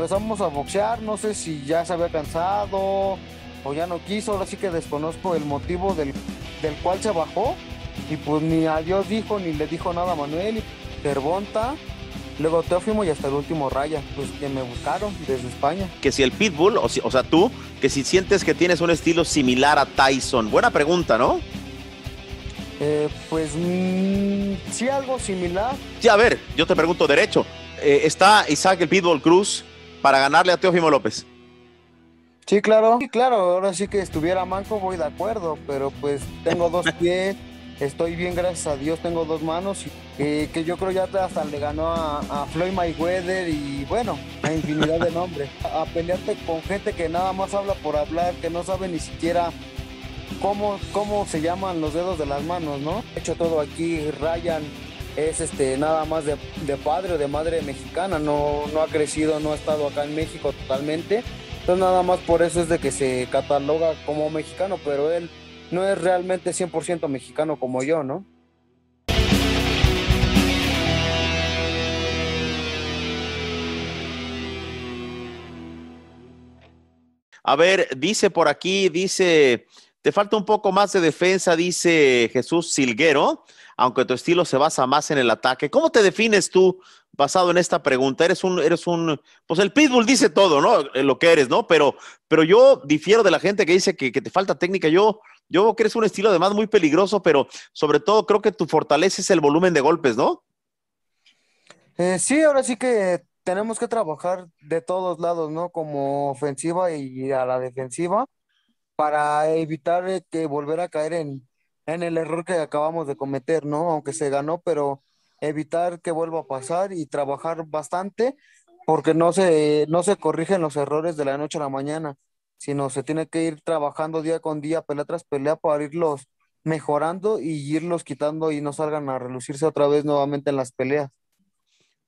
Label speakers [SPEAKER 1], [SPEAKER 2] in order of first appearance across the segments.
[SPEAKER 1] Empezamos a boxear, no sé si ya se había cansado o ya no quiso, ahora sí que desconozco el motivo del, cual se bajó. Y pues ni a Dios dijo, ni le dijo nada a Manuel. Y luego Teófimo y hasta el último Raya, pues que me buscaron desde España.
[SPEAKER 2] Que si el Pitbull, o, si, o sea tú, que si sientes que tienes un estilo similar a Tyson. Buena pregunta, ¿no?
[SPEAKER 1] Eh, pues mm, sí, algo similar.
[SPEAKER 2] Sí, a ver, yo te pregunto derecho. Eh, está Isaac el Pitbull Cruz, para ganarle a Teófimo López.
[SPEAKER 1] Sí, claro, sí, claro, ahora sí que estuviera manco voy de acuerdo, pero pues tengo dos pies, estoy bien, gracias a Dios, tengo dos manos, que yo creo ya hasta le ganó a, a Floyd Mayweather y bueno, a infinidad de nombres. A, pelearte con gente que nada más habla por hablar, que no sabe ni siquiera cómo, cómo se llaman los dedos de las manos, ¿no? He hecho todo aquí, Ryan, es este, nada más de, padre o de madre mexicana, no, no ha crecido, no ha estado acá en México totalmente. Entonces nada más por eso es de que se cataloga como mexicano, pero él no es realmente 100% mexicano como yo, ¿no?
[SPEAKER 2] A ver, dice por aquí, dice te falta un poco más de defensa, dice Jesús Silguero, aunque tu estilo se basa más en el ataque. ¿Cómo te defines tú basado en esta pregunta? Eres un, eres un, pues el pitbull dice todo, ¿no? Eh, lo que eres, ¿no? Pero, pero yo difiero de la gente que dice que, te falta técnica. Yo, yo creo que eres un estilo además muy peligroso, pero sobre todo creo que tu fortaleza es el volumen de golpes, ¿no?
[SPEAKER 1] Eh, sí, ahora sí que tenemos que trabajar de todos lados, ¿no? Como ofensiva y a la defensiva para evitar eh, que volver a caer en, el error que acabamos de cometer, ¿no? Aunque se ganó, pero evitar que vuelva a pasar y trabajar bastante porque no se, no se corrigen los errores de la noche a la mañana, sino se tiene que ir trabajando día con día, pelea tras pelea, para irlos mejorando y irlos quitando y no salgan a relucirse otra vez nuevamente en las peleas.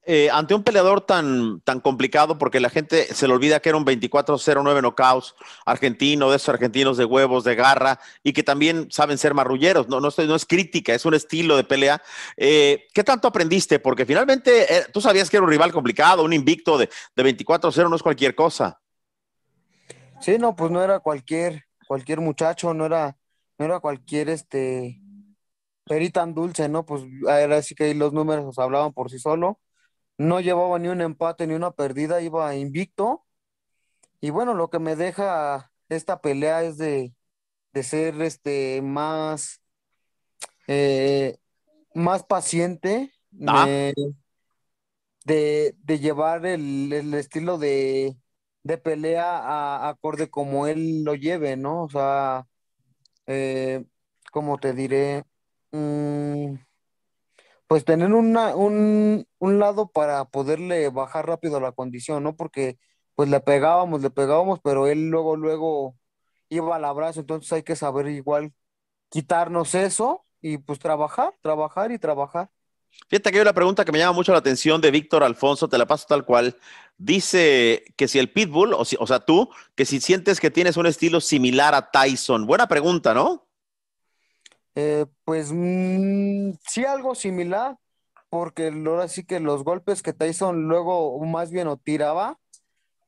[SPEAKER 2] Eh, ante un peleador tan, tan complicado, porque la gente se le olvida que era un 24-0-9 argentino, de esos argentinos de huevos, de garra, y que también saben ser marrulleros. No, no, es crítica, es un estilo de pelea. Eh, ¿Qué tanto aprendiste? Porque finalmente eh, tú sabías que era un rival complicado, un invicto de, 24-0 no es cualquier cosa.
[SPEAKER 1] Sí, no, pues no era cualquier, cualquier muchacho, no era, no era cualquier este perita tan dulce, ¿no? Pues era así que los números hablaban por sí solo no llevaba ni un empate ni una perdida, iba invicto. Y bueno, lo que me deja esta pelea es de, ser este, más, eh, más paciente, ah. de, llevar el, estilo de, pelea a, acorde como él lo lleve, ¿no? O sea, eh, como te diré, mm, pues tener un, un, lado para poderle bajar rápido la condición, ¿no? Porque pues le pegábamos, le pegábamos, pero él luego, luego iba al abrazo, entonces hay que saber igual quitarnos eso y pues trabajar, trabajar y trabajar.
[SPEAKER 2] Fíjate que hay una pregunta que me llama mucho la atención de Víctor Alfonso, te la paso tal cual. Dice que si el pitbull, o, o sea, tú, que si sientes que tienes un estilo similar a Tyson. Buena
[SPEAKER 1] pregunta, ¿no? Eh, pues mm, sí algo similar, porque ahora sí que los golpes que Tyson luego más bien o tiraba,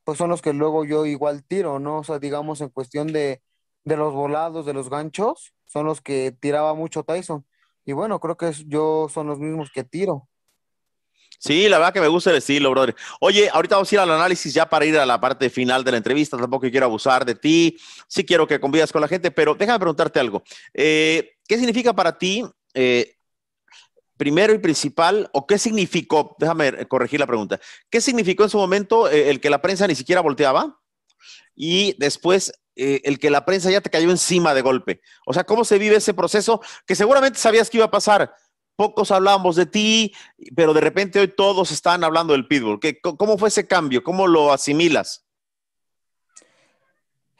[SPEAKER 1] pues son los que luego yo igual tiro, ¿no? O sea, digamos en cuestión de, de los volados, de los ganchos, son los que tiraba mucho Tyson. Y bueno, creo que yo son los mismos que tiro.
[SPEAKER 2] Sí, la verdad que me gusta el estilo, brother. Oye, ahorita vamos a ir al análisis ya para ir a la parte final de la entrevista. Tampoco quiero abusar de ti. Sí quiero que convivas con la gente, pero déjame preguntarte algo. Eh, ¿Qué significa para ti, eh, primero y principal, o qué significó, déjame corregir la pregunta, qué significó en su momento eh, el que la prensa ni siquiera volteaba y después el que la prensa ya te cayó encima de golpe. O sea, ¿cómo se vive ese proceso que seguramente sabías que iba a pasar, pocos hablábamos de ti, pero de repente hoy todos están hablando del pitbull. ¿Qué, ¿Cómo fue ese cambio? ¿Cómo lo asimilas?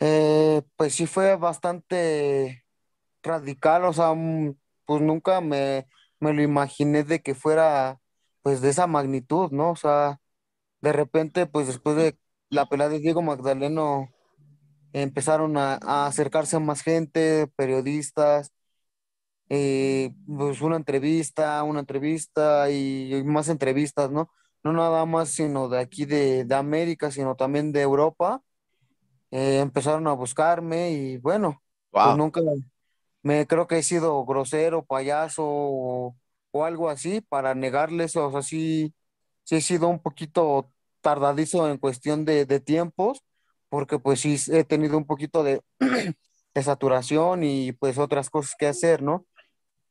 [SPEAKER 1] Eh, pues sí fue bastante radical, o sea, mm, pues nunca me, lo imaginé de que fuera pues de esa magnitud, ¿no? O sea, de repente, pues después de la pelea de Diego Magdaleno, empezaron a, a acercarse a más gente, periodistas, eh, pues una entrevista, una entrevista y, más entrevistas, ¿no? No nada más sino de aquí de, de América, sino también de Europa. Eh, empezaron a buscarme y bueno, pues, nunca me creo que he sido grosero, payaso o, algo así para negarles, o sea, sí, he sido un poquito tardadizo en cuestión de, de tiempos, porque pues sí he tenido un poquito de saturación y pues otras cosas que hacer, ¿no?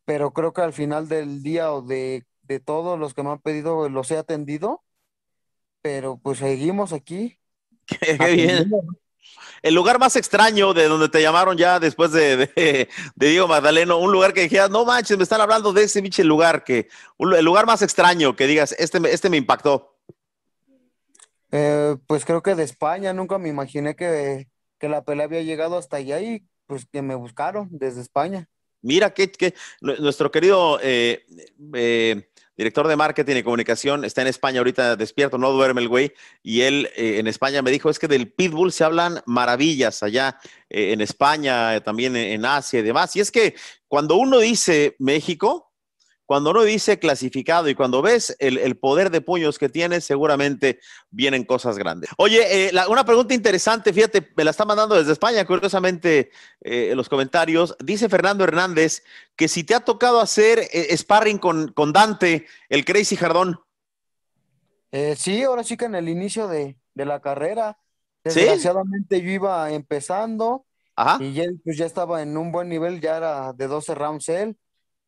[SPEAKER 1] pero creo que al final del día o de, de todos los que me han pedido los he atendido, pero pues seguimos aquí.
[SPEAKER 2] Qué, bien. El lugar más extraño de donde te llamaron ya después de, de, Diego Magdaleno, un lugar que dijeras, no manches, me están hablando de ese biche lugar, que, el lugar más extraño que digas, este, este me impactó.
[SPEAKER 1] Eh, pues creo que de España, nunca me imaginé que, que la pelea había llegado hasta allá y pues que me buscaron desde España.
[SPEAKER 2] Mira que, que nuestro querido eh, eh, director de marketing y comunicación está en España ahorita despierto, no duerme el güey, y él eh, en España me dijo, es que del pitbull se hablan maravillas allá en España, también en Asia y demás. Y es que cuando uno dice México, cuando uno dice clasificado y cuando ves el, poder de puños que tiene, seguramente vienen cosas grandes. Oye, eh, una pregunta interesante, fíjate, me la está mandando desde España, curiosamente, eh, en los comentarios. Dice Fernando Hernández que si te ha tocado hacer eh, sparring con, con, Dante,
[SPEAKER 1] el Crazy Jardón. sí, ahora sí que en el inicio de, la carrera, desgraciadamente yo iba empezando y pues, ya estaba en un buen nivel, ya era de 12 rounds él,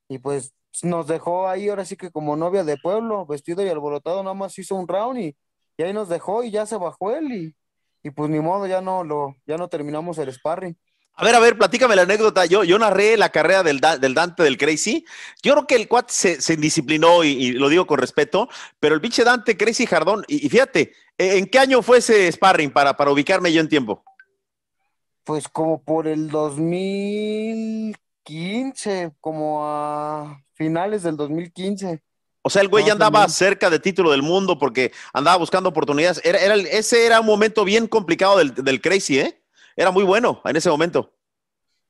[SPEAKER 1] y pues nos dejó ahí ahora sí que como novia de pueblo, vestido y alborotado, nada más hizo un round y, y ahí nos dejó y ya se bajó él y, pues ni modo, ya no, lo, ya no terminamos el sparring. A ver, a ver, platícame la anécdota.
[SPEAKER 2] Yo, narré la carrera del, Dante del Crazy. Yo creo que el cuat se, se indisciplinó y, lo digo con respeto, pero el pinche Dante Crazy Jardón, y, fíjate, ¿en qué año fue ese sparring para, para ubicarme yo en tiempo?
[SPEAKER 1] Pues como por el 2000, 15, como a finales del 2015.
[SPEAKER 2] O sea, el güey ya andaba cerca de título del mundo porque andaba buscando oportunidades. Era, ese era un momento bien complicado del, Crazy, ¿eh? Era muy bueno en ese momento.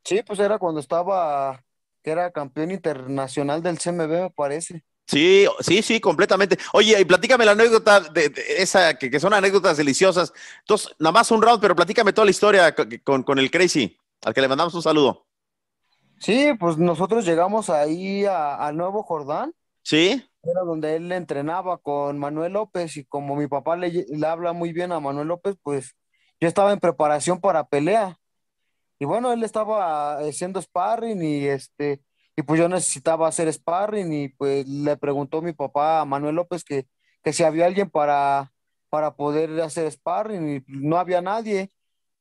[SPEAKER 1] Sí, pues era cuando estaba, que era campeón internacional del CMB, me parece.
[SPEAKER 2] Sí, sí, sí, completamente. Oye, y platícame la anécdota de, esa, que, son anécdotas deliciosas. Entonces, nada más un round, pero platícame toda la historia con el Crazy, al que le mandamos un saludo.
[SPEAKER 1] Sí, pues nosotros llegamos ahí a, Nuevo Jordán. Sí. Era donde él entrenaba con Manuel López y como mi papá le, habla muy bien a Manuel López, pues yo estaba en preparación para pelea. Y bueno, él estaba haciendo sparring y este, y pues yo necesitaba hacer sparring y pues le preguntó mi papá a Manuel López que, que si había alguien para, para poder hacer sparring y no había nadie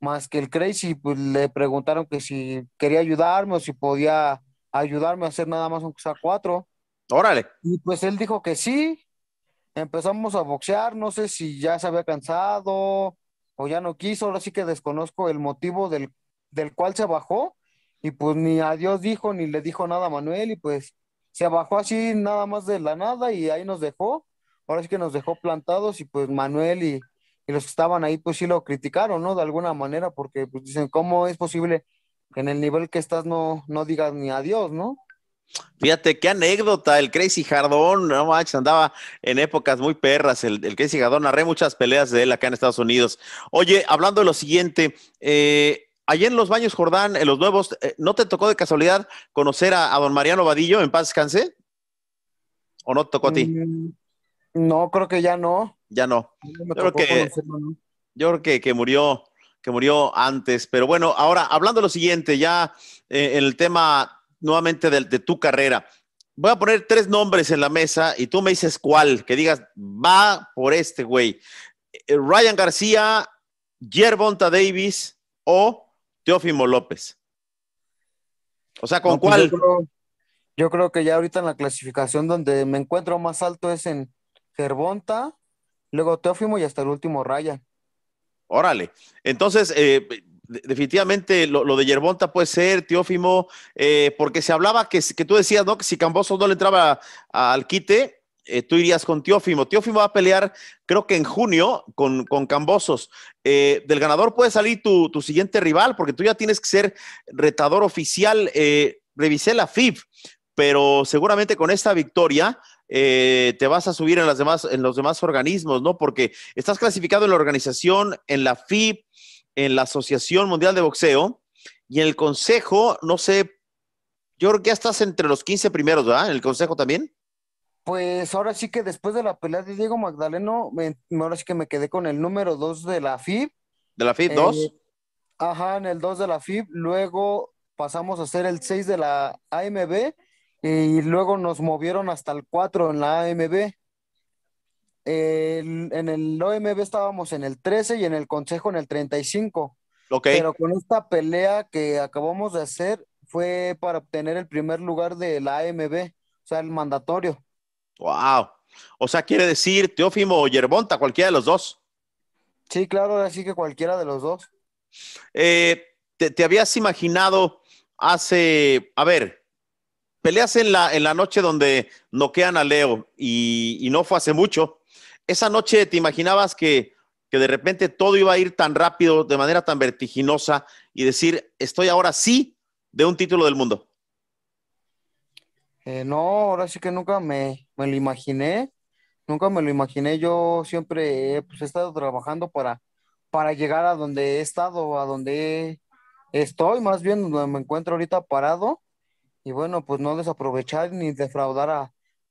[SPEAKER 1] más que el Crazy, pues le preguntaron que si quería ayudarme o si podía ayudarme a hacer nada más un sea cuatro. Órale. Y pues él dijo que sí. Empezamos a boxear, no sé si ya se había cansado o ya no quiso, ahora sí que desconozco el motivo del, del cual se bajó. Y pues ni a Dios dijo, ni le dijo nada a Manuel, y pues se bajó así nada más de la nada y ahí nos dejó. Ahora sí que nos dejó plantados y pues Manuel y, y los que estaban ahí pues sí lo criticaron, ¿no? De alguna manera, porque pues dicen, ¿cómo es posible que en el nivel que estás no, no digas ni adiós, ¿no?
[SPEAKER 2] Fíjate qué anécdota, el Crazy Jardón, no manches, andaba en épocas muy perras, el, Crazy Jardón, narré muchas peleas de él acá en Estados Unidos. Oye, hablando de lo siguiente, eh, en los baños Jordán, en los nuevos, eh, ¿no te tocó de casualidad conocer a, don Mariano Vadillo en paz descanse? ¿O no te tocó
[SPEAKER 1] a ti? Mm, no, creo que ya no ya no. Yo creo,
[SPEAKER 2] que, que, murió, que murió antes. Pero bueno, ahora hablando de lo siguiente, ya eh, en el tema nuevamente de, tu carrera, voy a poner tres nombres en la mesa y tú me dices cuál, que digas, va por este güey. Eh, Ryan García, Yerbonta Davis o Teófimo López.
[SPEAKER 1] O sea, ¿con pues cuál? Yo creo, yo creo, que ya ahorita en la clasificación donde me encuentro más alto es en Gervonta Luego Teófimo y hasta el último Raya.
[SPEAKER 2] Órale. Entonces, eh, definitivamente lo, de Yerbonta puede ser, Teófimo, eh, porque se hablaba que, tú decías, ¿no? Que si Cambosos no le entraba al quite, eh, tú irías con Teófimo. Teófimo va a pelear, creo que en junio, con, Cambosos. del ganador puede salir tu, tu, siguiente rival, porque tú ya tienes que ser retador oficial. revisé la FIB, pero seguramente con esta victoria eh, te vas a subir en, las demás, en los demás organismos, ¿no? Porque estás clasificado en la organización, en la FIB, en la Asociación Mundial de Boxeo y en el Consejo, no sé, yo creo que ya estás entre los 15 primeros, ¿verdad? En el Consejo también.
[SPEAKER 1] Pues ahora sí que después de la pelea de Diego Magdaleno, ahora sí que me quedé con el número 2 de la FIB.
[SPEAKER 2] ¿De la FIB 2? Eh,
[SPEAKER 1] ajá, en el 2 de la FIB. Luego pasamos a ser el 6 de la AMB y luego nos movieron hasta el 4 en la AMB. en el OMB estábamos en el 13 y en el Consejo en el 35. Pero con esta pelea que acabamos de hacer fue para obtener el primer lugar de la AMB, o sea, el mandatorio.
[SPEAKER 2] ¡Wow! O sea, quiere decir Teófimo o Yerbonta, cualquiera de los dos. Sí, claro,
[SPEAKER 1] así que cualquiera de los dos.
[SPEAKER 2] Eh, te habías imaginado hace, a ver, peleas en la, en la noche donde noquean a Leo y, no fue hace mucho. Esa noche te imaginabas que, de repente todo iba a ir tan rápido, de manera tan vertiginosa y decir, estoy ahora sí de un título del mundo.
[SPEAKER 1] Eh, no, ahora sí que nunca me, lo imaginé, nunca me lo imaginé. Yo siempre pues, he estado trabajando para, para llegar a donde he estado, a donde estoy, más bien donde me encuentro ahorita parado y bueno, pues no desaprovechar ni defraudar a,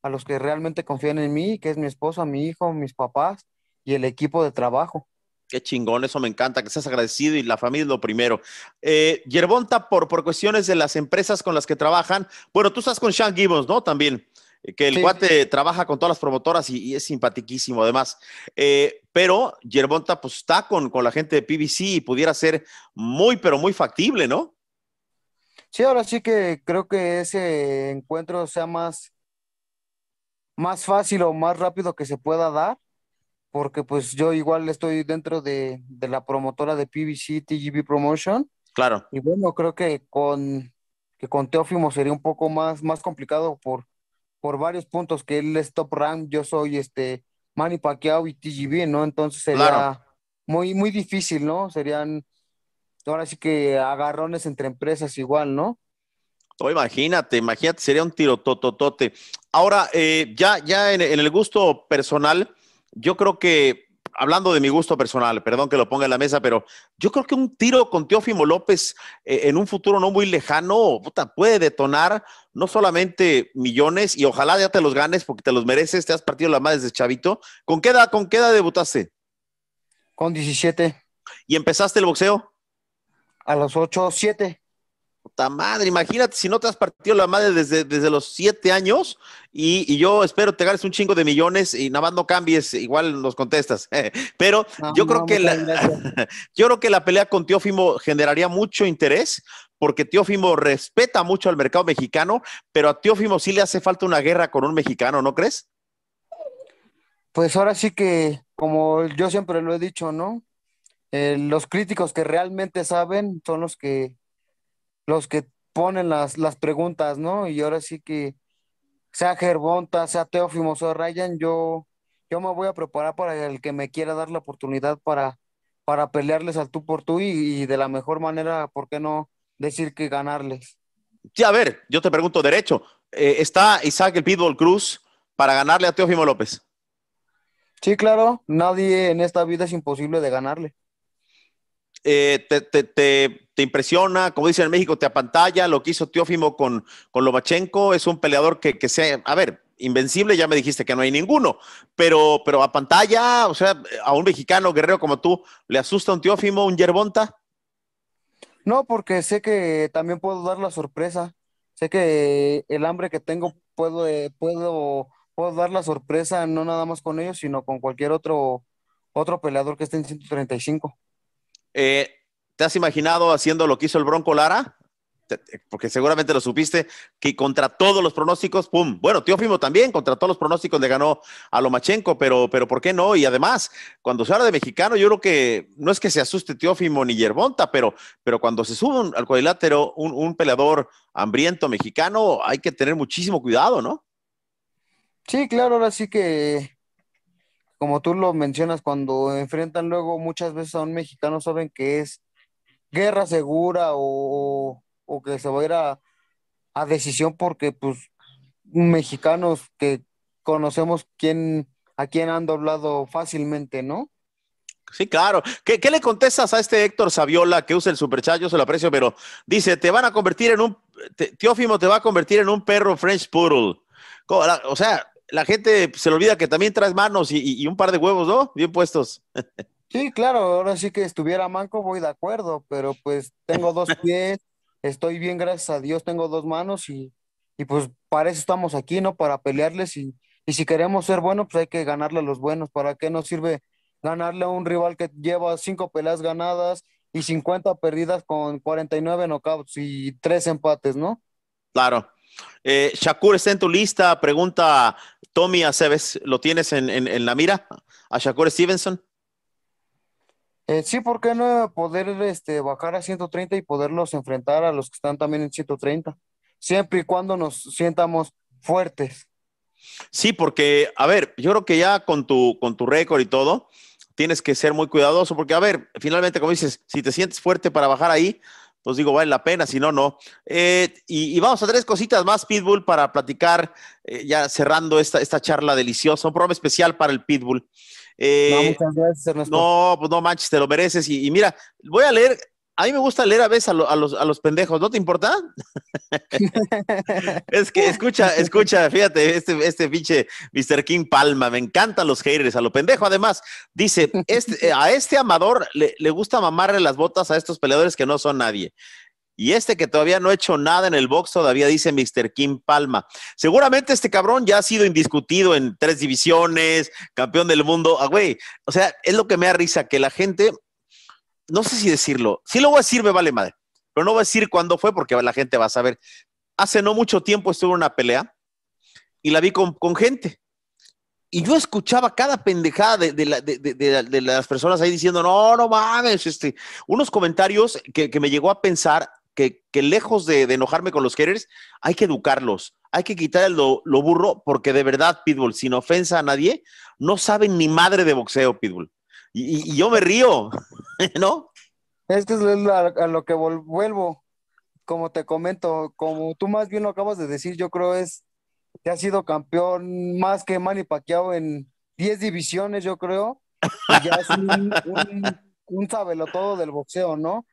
[SPEAKER 1] los que realmente confían en mí, que es mi esposa, mi hijo, mis papás y el equipo de trabajo. Qué chingón,
[SPEAKER 2] eso me encanta, que seas agradecido y la familia es lo primero. Eh, Yerbonta, por, cuestiones de las empresas con las que trabajan, bueno, tú estás con Sean Gibbons, ¿no? También, que el cuate trabaja con todas las promotoras y, es simpatiquísimo además. Eh, pero Yerbonta, pues está con, con la gente de PBC y pudiera ser muy, pero muy factible, ¿no?
[SPEAKER 1] Sí, ahora sí que creo que ese encuentro sea más, más fácil o más rápido que se pueda dar, porque pues yo igual estoy dentro de, de la promotora de PBC TGB Promotion. Claro. Y bueno, creo que con, que con Teófimo sería un poco más, más complicado por, por varios puntos, que él es top rank, yo soy este Manny Pacquiao y TGB, ¿no? Entonces sería muy, muy difícil, ¿no? Serían ahora sí que agarrones entre empresas igual, ¿no?
[SPEAKER 2] Oh, imagínate, imagínate, sería un tiro tototote. Ahora, eh, ya, ya en, el gusto personal, yo creo que, hablando de mi gusto personal, perdón que lo ponga en la mesa, pero yo creo que un tiro con Teófimo López eh, en un futuro no muy lejano puede detonar no solamente millones, y ojalá ya te los ganes porque te los mereces, te has partido la madre de chavito. ¿Con qué con qué edad debutaste?
[SPEAKER 1] Con 17. ¿Y
[SPEAKER 2] empezaste el boxeo?
[SPEAKER 1] A los 8 o 7. Puta madre,
[SPEAKER 2] imagínate si no te has partido la madre desde, desde los 7 años y, yo espero te ganes un chingo de millones y nada más no cambies, igual nos contestas. Pero yo, creo que la, yo creo que la pelea con Teófimo generaría mucho interés porque Teófimo respeta mucho al mercado mexicano, pero a Teófimo sí le hace falta una guerra con un mexicano, ¿no crees?
[SPEAKER 1] Pues ahora sí que, como yo siempre lo he dicho, ¿no? Eh, los críticos que realmente saben son los que, los que ponen las, las preguntas, ¿no? Y ahora sí que, sea Gerbonta, sea Teófimo, sea Ryan, yo, yo me voy a preparar para el que me quiera dar la oportunidad para, para pelearles al tú por tú y, de la mejor manera, ¿por qué no decir que ganarles?
[SPEAKER 2] Sí, a ver, yo te pregunto derecho, eh, ¿está Isaac el Pitbull Cruz para ganarle a Teófimo López?
[SPEAKER 1] Sí, claro, nadie en esta vida es imposible de ganarle.
[SPEAKER 2] Eh, te, impresiona, como dicen en México, te apantalla lo que hizo Teófimo con, con Lomachenko, es un peleador que, que sea, a ver, invencible, ya me dijiste que no hay ninguno, pero, pero a pantalla, o sea, a un mexicano guerrero como tú, ¿le asusta
[SPEAKER 1] un Teófimo, un Yerbonta? No, porque sé que también puedo dar la sorpresa, sé que el hambre que tengo puedo, puedo, puedo dar la sorpresa no nada más con ellos, sino con cualquier otro, otro peleador que esté en 135.
[SPEAKER 2] Eh, ¿Te has imaginado haciendo lo que hizo el Bronco Lara? Porque seguramente lo supiste, que contra todos los pronósticos, ¡pum! Bueno, Teófimo también, contra todos los pronósticos le ganó a Lomachenko, pero, pero ¿por qué no? Y además, cuando se habla de mexicano, yo creo que no es que se asuste Teófimo ni Yerbonta, pero, pero cuando se sube al cuadrilátero un, un peleador hambriento mexicano, hay que tener muchísimo cuidado, ¿no?
[SPEAKER 1] Sí, claro, ahora sí que como tú lo mencionas, cuando enfrentan luego muchas veces a un mexicano, saben que es guerra segura o, que se va a ir a, decisión porque pues mexicanos que conocemos a quién han doblado fácilmente, ¿no? Sí, claro. ¿Qué,
[SPEAKER 2] le contestas a este Héctor Saviola que usa el superchat? Yo se lo aprecio, pero dice, te van a convertir en un, te, Teófimo te va a convertir en un perro French Poodle. O sea, la gente se le olvida que también traes manos y, un par de huevos, ¿no? Bien puestos.
[SPEAKER 1] Sí, claro, ahora sí que estuviera manco, voy de acuerdo, pero pues tengo dos pies, estoy bien, gracias a Dios, tengo dos manos y, pues para eso estamos aquí, ¿no? Para pelearles y, si queremos ser buenos, pues hay que ganarle a los buenos. ¿Para qué nos sirve ganarle a un rival que lleva cinco peleas ganadas y 50 perdidas con 49 nocauts y tres empates, ¿no?
[SPEAKER 2] Claro. Eh, Shakur está en tu lista, pregunta Tommy Aceves, ¿lo tienes en, la mira? ¿A Shakur Stevenson?
[SPEAKER 1] Eh, sí, ¿por qué no poder este, bajar a 130 y poderlos enfrentar a los que están también en 130? Siempre y cuando nos sientamos fuertes.
[SPEAKER 2] Sí, porque, a ver, yo creo que ya con tu, con tu récord y todo, tienes que ser muy cuidadoso, porque, a ver, finalmente, como dices, si te sientes fuerte para bajar ahí, pues digo, vale la pena, si no, no. Eh, y, vamos a tres cositas más, Pitbull, para platicar, eh, ya cerrando esta, esta charla deliciosa, un programa especial para el Pitbull. no, muchas gracias, No, pues no manches, te lo mereces. y mira, voy a leer a mí me gusta leer a veces a, los, pendejos, ¿no te importa? es que escucha, escucha, fíjate, este, este pinche Mr. King Palma, me encantan los haters, a lo pendejo. Además, dice, este, eh, a este amador le, le gusta mamarle las botas a estos peleadores que no son nadie. Y este que todavía no ha hecho nada en el box, todavía dice Mr. King Palma. Seguramente este cabrón ya ha sido indiscutido en tres divisiones, campeón del mundo. Ah, güey, o sea, es lo que me da risa, que la gente no sé si decirlo, si lo voy a decir me vale madre, pero no voy a decir cuándo fue porque la gente va a saber. Hace no mucho tiempo estuve en una pelea y la vi con, gente. Y yo escuchaba cada pendejada de, las personas ahí diciendo, no, no mames, este, unos comentarios que, me llegó a pensar que, lejos de, enojarme con los haters, hay que educarlos, hay que quitar lo, lo burro, porque de verdad, Pitbull, sin ofensa a nadie, no saben ni madre de boxeo, Pitbull y, yo me río,
[SPEAKER 1] ¿no? Es que es a lo que vuelvo, como te comento, como tú más bien lo acabas de decir, yo creo es que ha sido campeón más que Manny Pacquiao en 10 divisiones, yo creo, y ya es un, un, sabelotodo del boxeo, ¿no?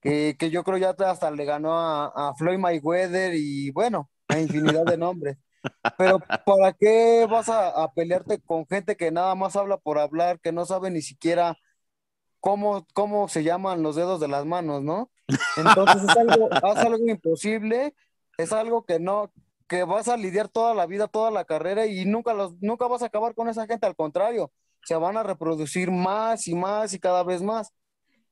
[SPEAKER 1] Que, yo creo ya hasta le ganó a, a Floyd Mayweather y bueno, a infinidad de nombres. Pero ¿para qué vas a, pelearte con gente que nada más habla por hablar, que no sabe ni siquiera cómo, cómo se llaman los dedos de las manos, ¿no? Entonces es algo, es algo imposible, es algo que no, que vas a lidiar toda la vida, toda la carrera y nunca, los, nunca vas a acabar con esa gente, al contrario, se van a reproducir más y más y cada vez más.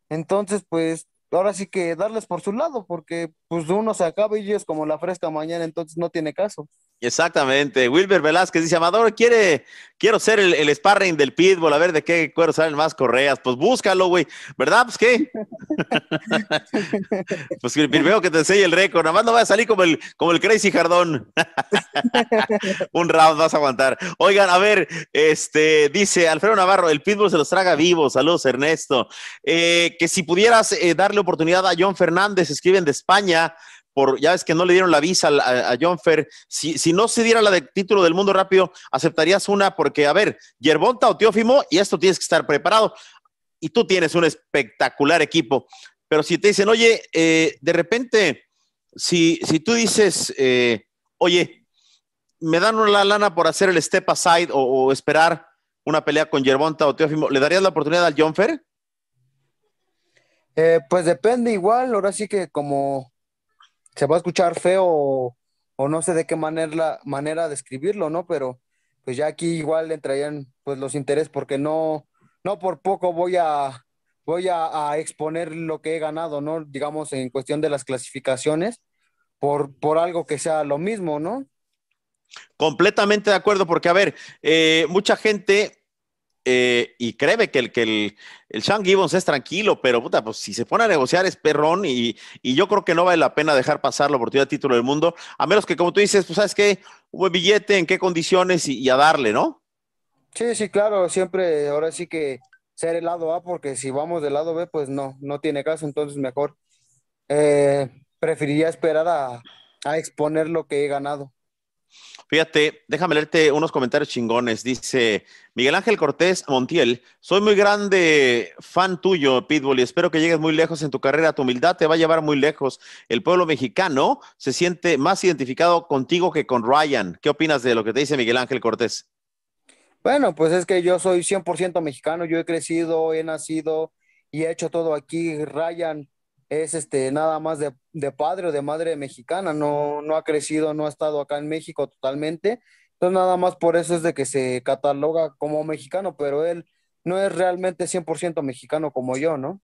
[SPEAKER 1] Entonces, pues ahora sí que darles por su lado, porque pues uno se acaba y es como la fresca mañana, entonces no tiene caso.
[SPEAKER 2] Exactamente. Wilber Velázquez dice, Amador, quiere, quiero ser el, sparring del pitbull, a ver de qué cuero salen más correas. Pues búscalo, güey. ¿Verdad? Pues qué. pues primero que te enseñe el récord. Nada más no va a salir como el, como el Crazy Jardón. Un round vas a aguantar. Oigan, a ver, este, dice Alfredo Navarro, el pitbull se los traga vivos. Saludos, Ernesto. Eh, que si pudieras eh, darle oportunidad a John Fernández, escriben de España ya ves que no le dieron la visa a, John Fer. Si, no se diera la de título del mundo rápido, aceptarías una porque, a ver, Yerbonta o Teófimo, y esto tienes que estar preparado. Y tú tienes un espectacular equipo. Pero si te dicen, oye, eh, de repente, si, si tú dices, eh, oye, me dan una lana por hacer el step aside o, esperar una pelea con Yerbonta o Teófimo, ¿le darías la oportunidad al John Fer?
[SPEAKER 1] Eh, pues depende igual, ahora sí que como se va a escuchar feo o, no sé de qué manera, manera describirlo, ¿no? Pero pues ya aquí igual entrarían pues los intereses porque no, no por poco voy a voy a, exponer lo que he ganado, ¿no? Digamos, en cuestión de las clasificaciones, por, por algo que sea lo mismo, ¿no? Completamente de acuerdo, porque a ver,
[SPEAKER 2] eh, mucha gente eh, y cree que el, que el, Sean Gibbons es tranquilo, pero puta, pues si se pone a negociar es perrón y, yo creo que no vale la pena dejar pasar la oportunidad de título del mundo, a menos que como tú dices, pues sabes que un billete, en qué condiciones y, a darle, ¿no?
[SPEAKER 1] Sí, sí, claro, siempre, ahora sí que ser el lado A, porque si vamos del lado B, pues no, no tiene caso, entonces mejor eh, preferiría esperar a exponer lo que he ganado.
[SPEAKER 2] Fíjate, déjame leerte unos comentarios chingones. Dice Miguel Ángel Cortés Montiel, soy muy grande fan tuyo, Pitbull, y espero que llegues muy lejos en tu carrera. Tu humildad te va a llevar muy lejos. El pueblo mexicano se siente más identificado contigo que con Ryan. ¿Qué opinas de lo que te dice Miguel Ángel Cortés?
[SPEAKER 1] Bueno, pues es que yo soy 100% mexicano, yo he crecido, he nacido y he hecho todo aquí. Ryan es este, nada más de, de padre o de madre mexicana, no, no ha crecido, no ha estado acá en México totalmente. Entonces nada más por eso es de que se cataloga como mexicano, pero él no es realmente 100% mexicano como yo, ¿no?